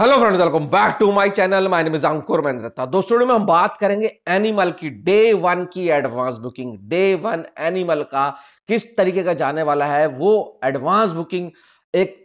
hello friends welcome back to my channel my name is Ankur Mahendra Datta दोस्तों में हम बात करेंगे एनिमल की डे वन की advance booking day one animal का किस तरीके का जाने वाला है वो एडवांस बुकिंग एक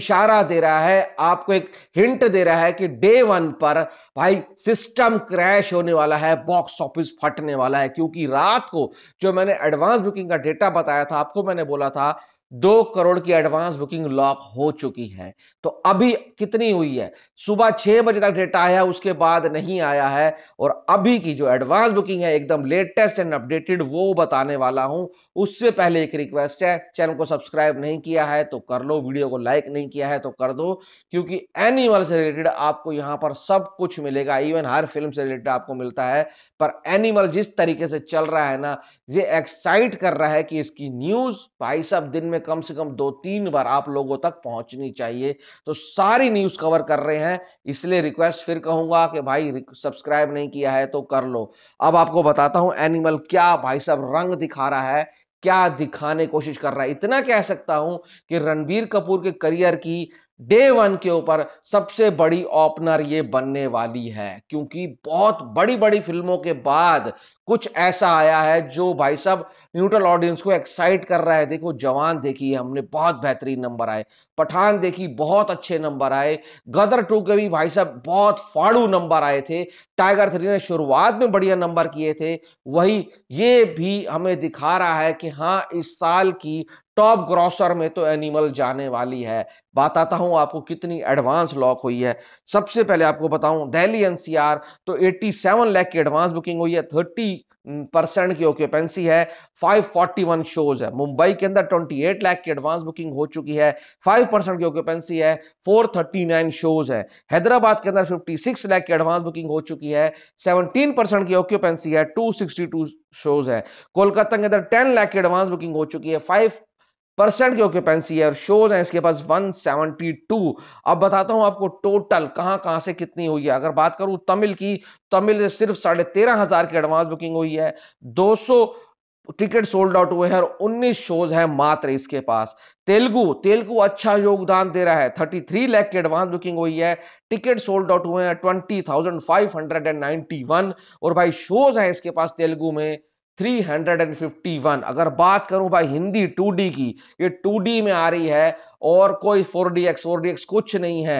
इशारा दे रहा है आपको एक हिंट दे रहा है कि डे वन पर भाई सिस्टम क्रैश होने वाला है बॉक्स ऑफिस फटने वाला है क्योंकि रात को जो मैंने एडवांस बुकिंग का डेटा बताया था आपको मैंने बोला था दो करोड़ की एडवांस बुकिंग लॉक हो चुकी है तो अभी कितनी हुई है सुबह छह बजे तक डेटा आया उसके बाद नहीं आया है और अभी की जो एडवांस बुकिंग है एकदम लेटेस्ट एंड अपडेटेड वो बताने वाला हूं उससे पहले एक रिक्वेस्ट है चैनल को सब्सक्राइब नहीं किया है तो कर लो वीडियो को लाइक नहीं किया है तो कर दो क्योंकि एनिमल से रिलेटेड आपको यहां पर सब कुछ मिलेगा इवन हर फिल्म से रिलेटेड आपको मिलता है पर एनिमल जिस तरीके से चल रहा है ना ये एक्साइट कर रहा है कि इसकी न्यूज भाई सब दिन में में कम से कम दो तीन बार आप लोगों तक पहुंचनी चाहिए तो सारी न्यूज़ कवर कर रहे हैं इसलिए रिक्वेस्ट फिर कहूंगा कि भाई सब्सक्राइब नहीं किया है तो कर लो अब आपको बताता हूं एनिमल क्या भाई साहब रंग दिखा रहा है क्या दिखाने कोशिश कर रहा है इतना कह सकता हूं कि रणबीर कपूर के करियर की डे वन के ऊपर सबसे बड़ी ओपनर ये बनने वाली है क्योंकि बहुत बड़ी बड़ी फिल्मों के बाद कुछ ऐसा आया है जो भाई साहब न्यूट्रल ऑडियंस को एक्साइट कर रहा है देखो जवान देखी हमने बहुत बेहतरीन नंबर आए पठान देखी बहुत अच्छे नंबर आए गदर टू के भी भाई साहब बहुत फाड़ू नंबर आए थे टाइगर थ्री ने शुरुआत में बढ़िया नंबर किए थे वही ये भी हमें दिखा रहा है कि हाँ इस साल की टॉप ग्रॉसर में तो एनिमल जाने वाली है बात आता हूँ आपको कितनी एडवांस लॉक हुई है सबसे पहले आपको बताऊँ दिल्ली एनसीआर तो 87 सेवन लैख की एडवांस बुकिंग हुई है 30 परसेंट की ऑक्यूपेंसी है 541 शोज है मुंबई के अंदर 28 लाख की एडवांस बुकिंग हो चुकी है 5 परसेंट की ऑक्यूपेंसी है 439 शोज है हैदराबाद के अंदर 56 लाख की एडवांस बुकिंग हो चुकी है 17 परसेंट की ऑक्यूपेंसी है 262 शोज है कोलकाता के अंदर 10 लाख की एडवांस बुकिंग हो चुकी है 5 परसेंट की ऑक्यूपेंसी है और शोज हैं इसके पास 172 अब बताता हूं आपको टोटल कहां कहां से कितनी हुई है अगर बात करूं तमिल की तमिल से सिर्फ साढ़े तेरह हजार की एडवांस बुकिंग हुई है 200 टिकट सोल्ड आउट हुए हैं और 19 शोज हैं मात्र इसके पास तेलुगु तेलुगु अच्छा योगदान दे रहा है 33 लाख की एडवांस बुकिंग हुई है टिकट सोल्ड आउट हुए हैं 20,591 और भाई शोज हैं इसके पास तेलुगु में 351 अगर बात करूं भाई हिंदी 2D की ये 2D में आ रही है और कोई 4DX 4DX कुछ नहीं है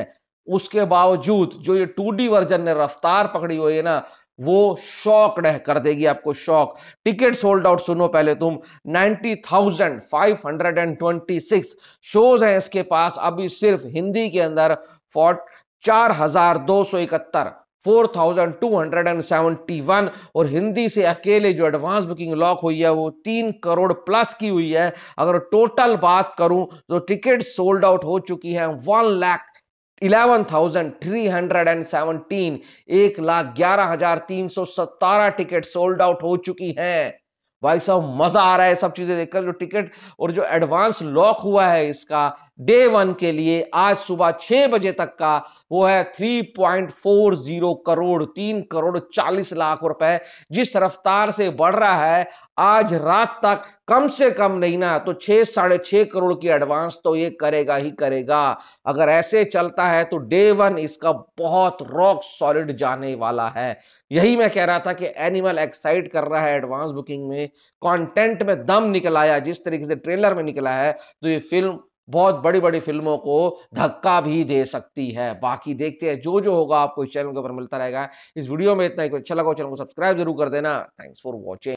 उसके बावजूद जो ये 2D वर्जन ने रफ्तार पकड़ी हुई है ना वो शौक रह कर देगी आपको शौक टिकट सोल्ड आउट सुनो पहले तुम 90,526 शोज हैं इसके पास अभी सिर्फ हिंदी के अंदर फॉर चार हजार दो सौ इकहत्तर 4,271 और हिंदी से अकेले जो एडवांस बुकिंग लॉक हुई है वो तीन करोड़ प्लस की हुई है अगर टोटल बात करूं तो टिकट सोल्ड आउट हो चुकी है one lakh eleven thousand three hundred and seventeen एक लाख ग्यारह हजार तीन सौ सत्तारह टिकट सोल्ड आउट हो चुकी हैं भाई साहब मजा आ रहा है सब चीजें देखकर जो टिकट और जो एडवांस लॉक हुआ है इसका डे वन के लिए आज सुबह छह बजे तक का वो है three point four zero crore तीन करोड़ चालीस लाख रुपए जिस रफ्तार से बढ़ रहा है आज रात तक कम से कम नहीं ना तो छः साढ़े छः करोड़ की एडवांस तो ये करेगा ही करेगा अगर ऐसे चलता है तो डे वन इसका बहुत रॉक सॉलिड जाने वाला है यही मैं कह रहा था कि एनिमल एक्साइट कर रहा है एडवांस बुकिंग में कंटेंट में दम निकलाया जिस तरीके से ट्रेलर में निकला है तो ये फिल्म बहुत बड़ी बड़ी फिल्मों को धक्का भी दे सकती है बाकी देखते हैं जो जो होगा आपको इस चैनल के ऊपर मिलता रहेगा इस वीडियो में इतना ही अच्छा लगा चैनल को सब्सक्राइब जरूर कर देना थैंक्स फॉर वॉचिंग